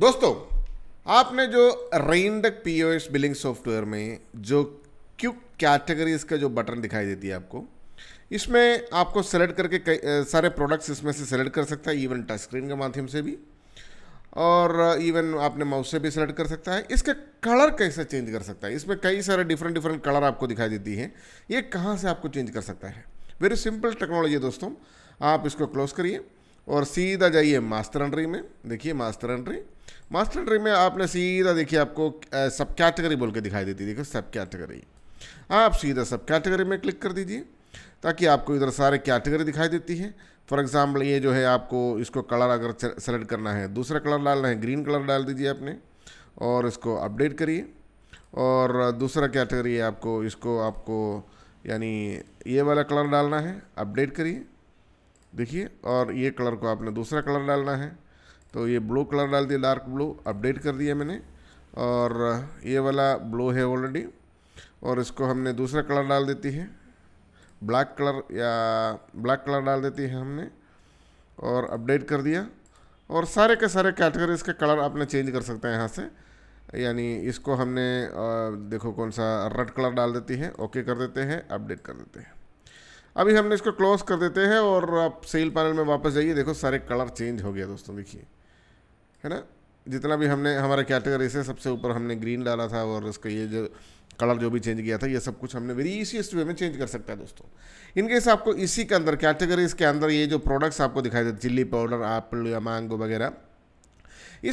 दोस्तों आपने जो ओ पीओएस बिलिंग सॉफ्टवेयर में जो क्यू कैटेगरीज का जो बटन दिखाई देती है आपको इसमें आपको सेलेक्ट करके कई सारे प्रोडक्ट्स इसमें से सेलेक्ट कर सकता है इवन टच स्क्रीन के माध्यम से भी और इवन आपने माउस से भी सेलेक्ट कर सकता है इसके कलर कैसे चेंज कर सकता है इसमें कई सारे डिफरेंट डिफरेंट कलर आपको दिखाई देती है ये कहाँ से आपको चेंज कर सकता है वेरी सिंपल टेक्नोलॉजी है दोस्तों आप इसको क्लोज करिए और सीधा जाइए एंट्री में देखिए मास्टर एंट्री में आपने सीधा देखिए आपको सब कैटेगरी बोल के दिखाई देती है देखिए सब कैटेगरी आप सीधा सब कैटेगरी में क्लिक कर दीजिए ताकि आपको इधर सारे कैटेगरी दिखाई देती है फॉर एग्ज़ाम्पल ये जो है आपको इसको कलर अगर सेलेक्ट करना है दूसरा कलर डालना है ग्रीन कलर डाल दीजिए आपने और इसको अपडेट करिए और दूसरा कैटेगरी आपको इसको आपको यानी ये वाला कलर डालना है अपडेट करिए देखिए और ये कलर को आपने दूसरा कलर डालना है तो ये ब्लू कलर डाल दिया डार्क ब्लू अपडेट कर दिया मैंने और ये वाला ब्लू है ऑलरेडी और इसको हमने दूसरा कलर डाल देती है ब्लैक कलर या ब्लैक कलर डाल देती है हमने और अपडेट कर दिया और सारे के सारे कैटेगरीज के कलर आपने चेंज कर सकते हैं यहाँ से यानी इसको हमने देखो कौन सा रेड कलर डाल देती है ओके कर देते हैं अपडेट कर देते हैं अभी हमने इसको क्लोज कर देते हैं और आप सेल पैनल में वापस जाइए देखो सारे कलर चेंज हो गया दोस्तों देखिए है ना जितना भी हमने हमारा कैटेगरी से सबसे ऊपर हमने ग्रीन डाला था और इसका ये जो कलर जो भी चेंज किया था ये सब कुछ हमने वेरी ईसीएस्ट वे में चेंज कर सकता है दोस्तों इनकेस आपको इसी के अंदर कैटेगरीज के अंदर ये जो प्रोडक्ट्स आपको दिखाई देते चिल्ली पाउडर एप्पल या मैंगो वगैरह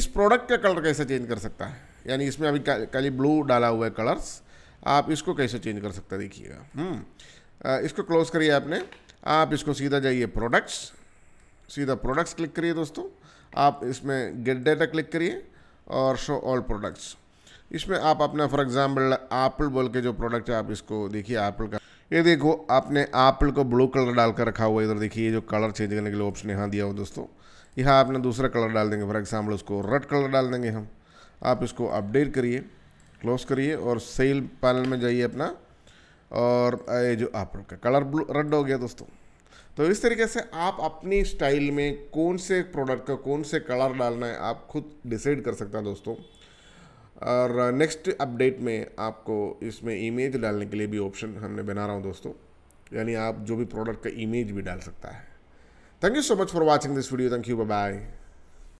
इस प्रोडक्ट का कलर कैसे चेंज कर सकता है यानी इसमें अभी खाली ब्लू डाला हुआ है कलर्स आप इसको कैसे चेंज कर सकते हैं देखिएगा हम्म। इसको क्लोज करिए आपने आप इसको सीधा जाइए प्रोडक्ट्स सीधा प्रोडक्ट्स क्लिक करिए दोस्तों आप इसमें गेट डेटा क्लिक करिए और शो ऑल प्रोडक्ट्स इसमें आप अपना फॉर एग्जांपल एप्पल बोल के जो प्रोडक्ट है आप इसको देखिए एप्पल का ये देखो आपने एप्पल को ब्लू कलर डाल कर रखा हुआ इधर देखिए जो कलर चेंज करने के लिए ऑप्शन यहाँ दिया हो दोस्तों यहाँ आपने दूसरा कलर डाल देंगे फॉर एग्जाम्पल उसको रेड कलर डाल देंगे हम आप इसको अपडेट करिए क्लोज करिए और सेल पैनल में जाइए अपना और ये जो आप का कलर ब्लू रेड हो गया दोस्तों तो इस तरीके से आप अपनी स्टाइल में कौन से प्रोडक्ट का कौन से कलर डालना है आप खुद डिसाइड कर सकते हैं दोस्तों और नेक्स्ट अपडेट में आपको इसमें इमेज डालने के लिए भी ऑप्शन हमने बना रहा हूँ दोस्तों यानी आप जो भी प्रोडक्ट का इमेज भी डाल सकता है thank you so much for watching this video thank you bye